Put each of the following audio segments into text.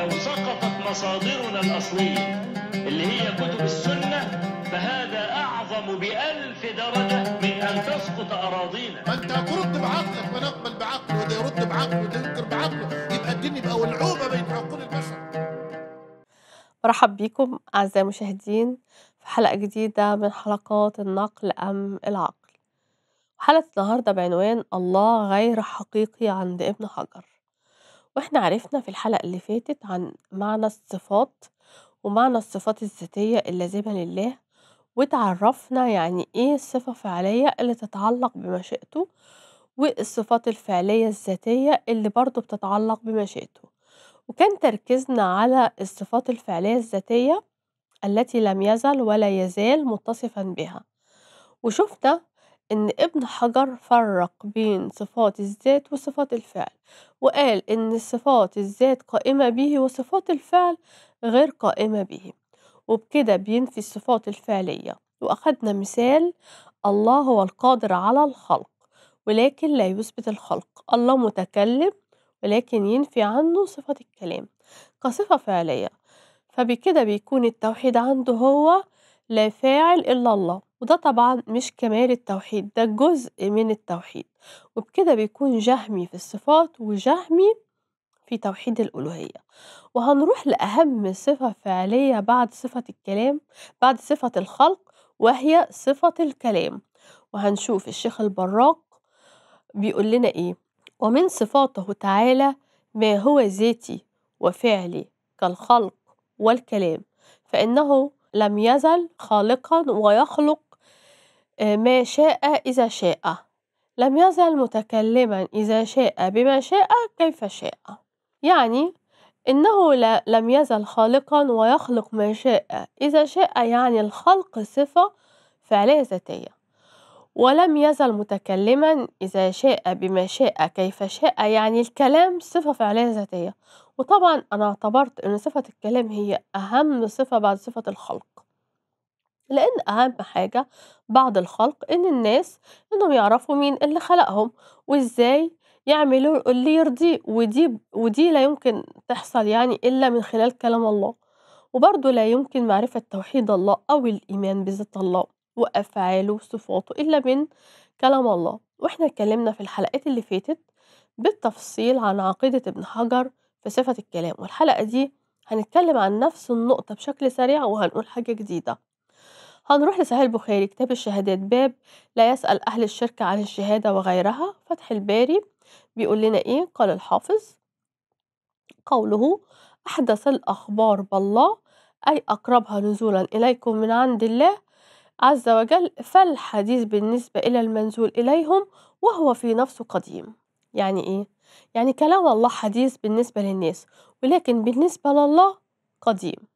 لو سقطت مصادرنا الأصلية اللي هي كتب السنة فهذا أعظم بألف درجة من أن تسقط أراضينا فأنت أنت ترد بعقلك ما نقبل بعقله وده يرد بعقله وده ينكر بعقله يبقى الدين يبقى ولعوبة بين عقول البشر مرحب بكم أعزائي المشاهدين في حلقة جديدة من حلقات النقل أم العقل حلقة النهاردة بعنوان الله غير حقيقي عند ابن حجر واحنا عرفنا في الحلقة اللي فاتت عن معنى الصفات ومعنى الصفات الذاتية اللازمة لله وتعرفنا يعني ايه الصفة فعلية اللي تتعلق بمشيئته والصفات الفعلية الذاتية اللي برضو بتتعلق بمشيئته وكان تركيزنا على الصفات الفعلية الذاتية التي لم يزل ولا يزال متصفا بها وشفنا إن ابن حجر فرق بين صفات الذات وصفات الفعل وقال إن صفات الذات قائمة به وصفات الفعل غير قائمة به وبكده بينفي الصفات الفعلية وأخدنا مثال الله هو القادر على الخلق ولكن لا يثبت الخلق الله متكلم ولكن ينفي عنه صفة الكلام كصفة فعلية فبكده بيكون التوحيد عنده هو لا فاعل إلا الله وده طبعا مش كمال التوحيد ده جزء من التوحيد وبكده بيكون جهمي في الصفات وجهمي في توحيد الألوهية وهنروح لأهم صفة فعلية بعد صفة الكلام بعد صفة الخلق وهي صفة الكلام وهنشوف الشيخ البراق بيقول لنا إيه ومن صفاته تعالى ما هو ذاتي وفعلي كالخلق والكلام فإنه لم يزل خالقا ويخلق آه، ما شاء إذا شاء لم يزل متكلما إذا شاء بما شاء كيف شاء يعني إنه لم يزل خالقا ويخلق ما شاء إذا شاء يعني الخلق صفة فعلية ذاتية ولم يزل متكلما إذا شاء بما شاء كيف شاء يعني الكلام صفة فعلية ذاتية وطبعا أنا اعتبرت أن صفة الكلام هي أهم صفة بعد صفة الخلق لأن أهم حاجة بعد الخلق إن الناس إنهم يعرفوا مين اللي خلقهم وإزاي يعملوا اللي يرضيه ودي ودي لا يمكن تحصل يعني إلا من خلال كلام الله وبرضه لا يمكن معرفة توحيد الله أو الإيمان بذات الله وأفعاله وصفاته إلا من كلام الله وإحنا اتكلمنا في الحلقات اللي فاتت بالتفصيل عن عقيدة ابن حجر في صفة الكلام والحلقة دي هنتكلم عن نفس النقطة بشكل سريع وهنقول حاجة جديدة هنروح لسهيل البخاري كتاب الشهادات باب لا يسأل أهل الشرك عن الشهادة وغيرها فتح الباري بيقول لنا إيه قال الحافظ قوله أحدث الأخبار بالله أي أقربها نزولا إليكم من عند الله عز وجل فالحديث بالنسبة إلى المنزول إليهم وهو في نفسه قديم يعني إيه؟ يعني كلام الله حديث بالنسبة للناس ولكن بالنسبة لله قديم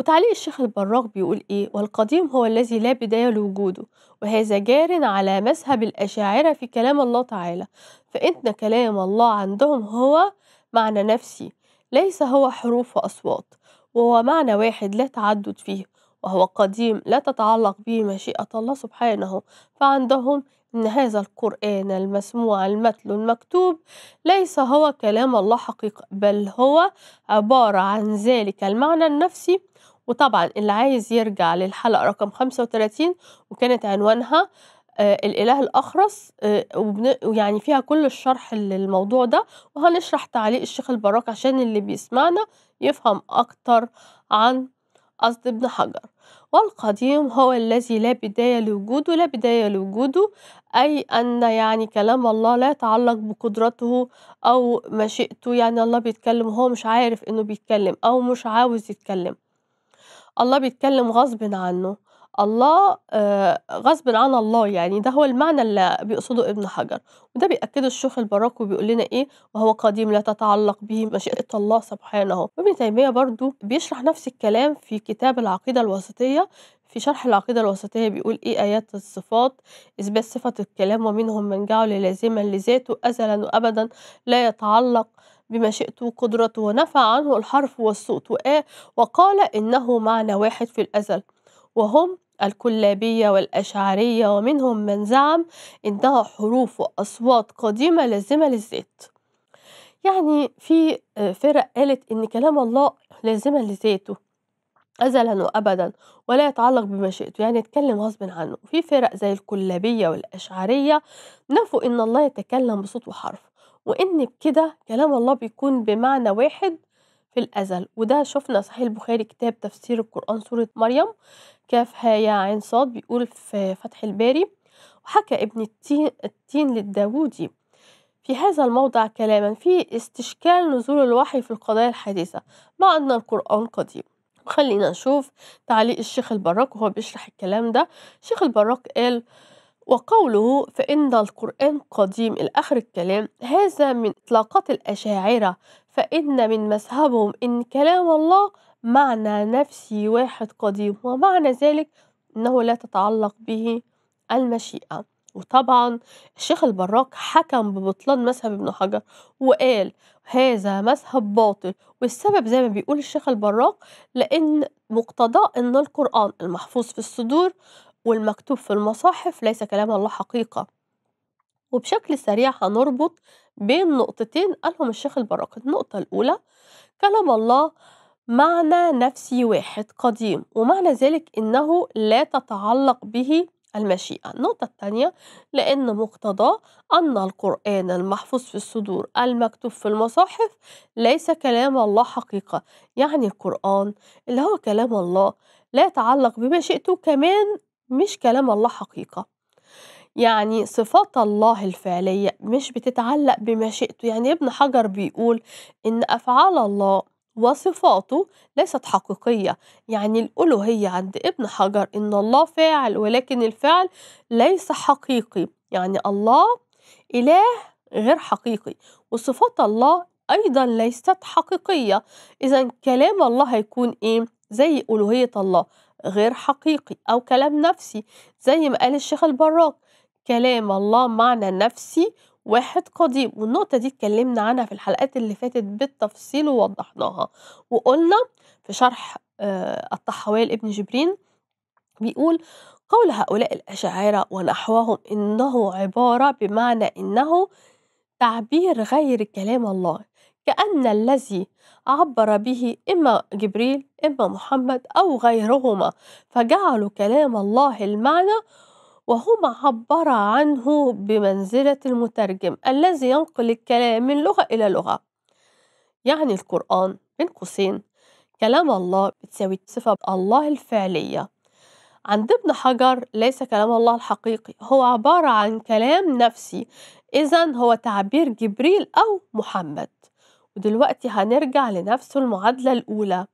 وتعليق الشيخ البراق بيقول إيه والقديم هو الذي لا بداية لوجوده وهذا جار على مذهب الأشاعرة في كلام الله تعالى فإن كلام الله عندهم هو معنى نفسي ليس هو حروف وأصوات وهو معنى واحد لا تعدد فيه وهو قديم لا تتعلق به مشيئة الله سبحانه فعندهم إن هذا القرآن المسموع المتلو المكتوب ليس هو كلام الله حقيقة بل هو عبارة عن ذلك المعنى النفسي وطبعا اللي عايز يرجع للحلقة رقم 35 وكانت عنوانها آه، الإله الأخرس آه، ويعني فيها كل الشرح للموضوع ده وهنشرح تعليق الشيخ البراك عشان اللي بيسمعنا يفهم أكتر عن قصد ابن حجر والقديم هو الذي لا بداية لوجوده لا بداية لوجوده أي أن يعني كلام الله لا يتعلق بقدرته أو مشيئته يعني الله بيتكلم هو مش عارف إنه بيتكلم أو مش عاوز يتكلم الله بيتكلم غصبٍ عنه، الله آه، غصبٍ عن الله يعني ده هو المعنى اللي بيقصده ابن حجر، وده بيأكده الشيخ البراك وبيقول لنا إيه وهو قديم لا تتعلق به مشيئة الله سبحانه، وابن تيمية برضو بيشرح نفس الكلام في كتاب العقيدة الوسطية في شرح العقيدة الوسطية بيقول إيه آيات الصفات إثبات صفة الكلام ومنهم من جعل لازما لذاته أزلًا وأبدًا لا يتعلق بمشيئته وقدرته ونفى عنه الحرف والصوت وقال إنه معنى واحد في الأزل وهم الكلابية والأشعرية ومنهم من زعم إنها حروف وأصوات قديمة لازمة للذات يعني في فرق قالت إن كلام الله لازمة لذاته أزلا وأبدا ولا يتعلق بمشيئته يعني يتكلم غصب عنه في فرق زي الكلابية والأشعرية نفوا إن الله يتكلم بصوت وحرف وإن بكده كلام الله بيكون بمعنى واحد في الأزل وده شفنا صحيح البخاري كتاب تفسير القرآن سورة مريم كاف هيا عين صاد بيقول في فتح الباري وحكى ابن التين, التين للداودي في هذا الموضع كلاما في استشكال نزول الوحي في القضايا الحديثة مع أن القرآن قديم خلينا نشوف تعليق الشيخ البراك وهو بيشرح الكلام ده الشيخ البراك قال وقوله فإن القرآن قديم الآخر آخر الكلام هذا من إطلاقات الأشاعرة فإن من مذهبهم إن كلام الله معنى نفسي واحد قديم ومعنى ذلك أنه لا تتعلق به المشيئة وطبعا الشيخ البراك حكم ببطلان مذهب ابن حجر وقال هذا مذهب باطل والسبب زي ما بيقول الشيخ البراك لأن مقتضاه أن القرآن المحفوظ في الصدور والمكتوب في المصاحف ليس كلام الله حقيقة وبشكل سريع هنربط بين نقطتين قالهم الشيخ البركة النقطة الأولى كلام الله معنى نفسي واحد قديم ومعنى ذلك إنه لا تتعلق به المشيئة النقطة الثانية لأن مقتضاه أن القرآن المحفوظ في الصدور المكتوب في المصاحف ليس كلام الله حقيقة يعني القرآن اللي هو كلام الله لا يتعلق بمشيئته كمان مش كلام الله حقيقة يعني صفات الله الفعلية مش بتتعلق بمشيئته يعني ابن حجر بيقول إن أفعال الله وصفاته ليست حقيقية يعني الألوهية عند ابن حجر إن الله فاعل ولكن الفعل ليس حقيقي يعني الله إله غير حقيقي وصفات الله أيضا ليست حقيقية إذا كلام الله هيكون إيه زي ألوهية الله غير حقيقي أو كلام نفسي زي ما قال الشيخ البراك كلام الله معنى نفسي واحد قديم والنقطة دي اتكلمنا عنها في الحلقات اللي فاتت بالتفصيل ووضحناها وقلنا في شرح آه، الطحاوية لابن جبرين بيقول قول هؤلاء الأشاعرة ونحوهم إنه عبارة بمعنى إنه تعبير غير كلام الله كأن الذي عبر به إما جبريل إما محمد أو غيرهما فجعلوا كلام الله المعنى وهما عبرا عنه بمنزلة المترجم الذي ينقل الكلام من لغة إلى لغة يعني القرآن بين قوسين كلام الله بتساوي صفة الله الفعلية عند ابن حجر ليس كلام الله الحقيقي هو عبارة عن كلام نفسي إذا هو تعبير جبريل أو محمد ودلوقتي هنرجع لنفس المعادلة الأولى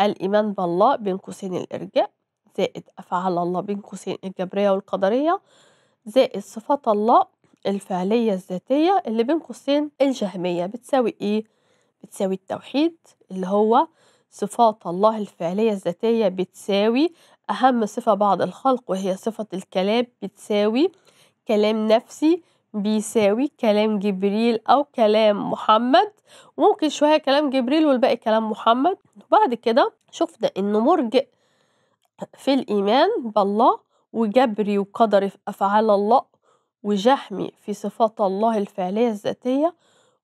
الإيمان بالله بين قوسين الإرجاء زائد أفعال الله بين قوسين الجبرية والقدرية زائد صفات الله الفعلية الذاتية اللي بين قوسين الجهمية بتساوي إيه؟ بتساوي التوحيد اللي هو صفات الله الفعلية الذاتية بتساوي أهم صفة بعض الخلق وهي صفة الكلام بتساوي كلام نفسي بيساوي كلام جبريل أو كلام محمد ممكن شوية كلام جبريل والباقي كلام محمد وبعد كده شفنا إنه مرجئ في الإيمان بالله وجبري وقدر في أفعال الله وجحمي في صفات الله الفعلية الذاتية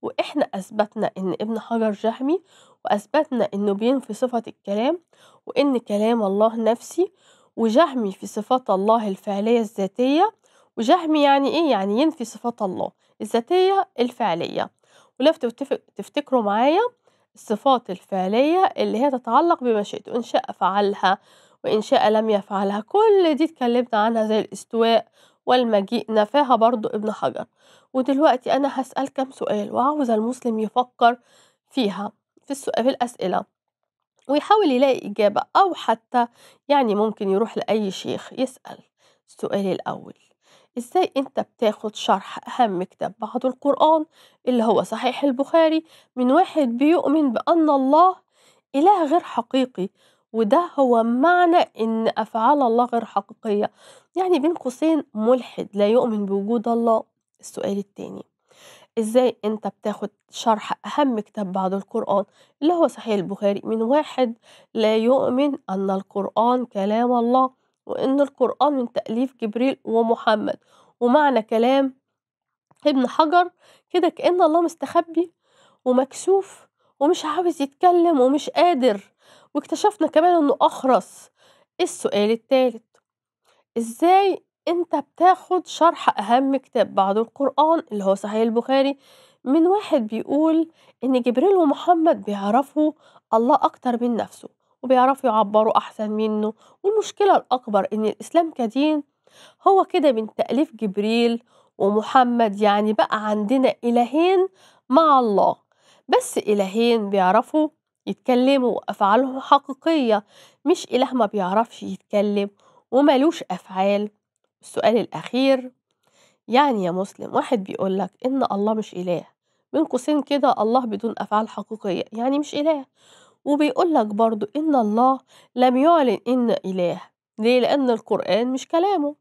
وإحنا أثبتنا إن ابن حجر جحمي وأثبتنا إنه بينفي صفة الكلام وإن كلام الله نفسي وجحمي في صفات الله الفعلية الذاتية وجهم يعني إيه يعني ينفي صفات الله الذاتية الفعلية ولو تفتكروا معايا الصفات الفعلية اللي هي تتعلق بمشيئته إن شاء فعلها وإن شاء لم يفعلها كل دي اتكلمنا عنها زي الاستواء والمجيء نفاها برضو ابن حجر ودلوقتي أنا هسأل كم سؤال وعاوز المسلم يفكر فيها في, السؤال في الأسئلة ويحاول يلاقي إجابة أو حتى يعني ممكن يروح لأي شيخ يسأل السؤال الأول إزاي أنت بتاخد شرح أهم كتاب بعد القرآن اللي هو صحيح البخاري من واحد بيؤمن بأن الله إله غير حقيقي وده هو معنى إن أفعال الله غير حقيقية يعني بين قوسين ملحد لا يؤمن بوجود الله السؤال التاني إزاي أنت بتاخد شرح أهم كتاب بعد القرآن اللي هو صحيح البخاري من واحد لا يؤمن أن القرآن كلام الله وإن القرآن من تأليف جبريل ومحمد ومعنى كلام ابن حجر كده كأن الله مستخبي ومكسوف ومش عاوز يتكلم ومش قادر واكتشفنا كمان انه اخرس السؤال الثالث ازاي انت بتاخد شرح اهم كتاب بعد القرآن اللي هو صحيح البخاري من واحد بيقول ان جبريل ومحمد بيعرفوا الله اكتر من نفسه وبيعرفوا يعبروا أحسن منه والمشكلة الأكبر إن الإسلام كدين هو كده من تأليف جبريل ومحمد يعني بقى عندنا إلهين مع الله بس إلهين بيعرفوا يتكلموا وأفعالهم حقيقية مش إله ما بيعرفش يتكلم وملوش أفعال السؤال الأخير يعني يا مسلم واحد بيقولك إن الله مش إله بين قوسين كده الله بدون أفعال حقيقية يعني مش إله وبيقول لك برضو إن الله لم يعلن إن إله ليه؟ لأن القرآن مش كلامه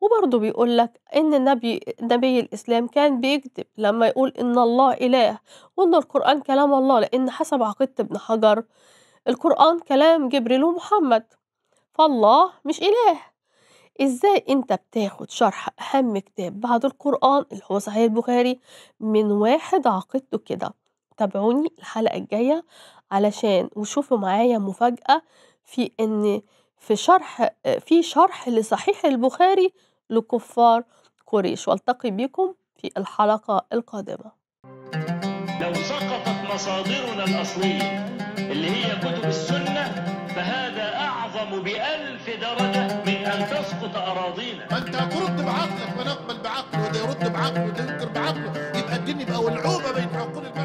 وبرضو بيقول لك إن النبي نبي الإسلام كان بيكذب لما يقول إن الله إله وإن القرآن كلام الله لأن حسب عقيدة ابن حجر القرآن كلام جبريل ومحمد فالله مش إله إزاي أنت بتاخد شرح أهم كتاب بعد القرآن اللي هو صحيح البخاري من واحد عقيدته كده تابعوني الحلقة الجاية علشان وشوفوا معايا مفاجأة في إن في شرح في شرح لصحيح البخاري لكفار قريش والتقي بكم في الحلقة القادمة لو سقطت مصادرنا الأصلية اللي هي كتب السنة فهذا أعظم بألف درجة من أن تسقط أراضينا ما أنت هترد بعقلك ونقبل بعقله وده يرد بعقله وده ينكر بعقله يبقى الدين يبقى ولعوبة بين عقول البشر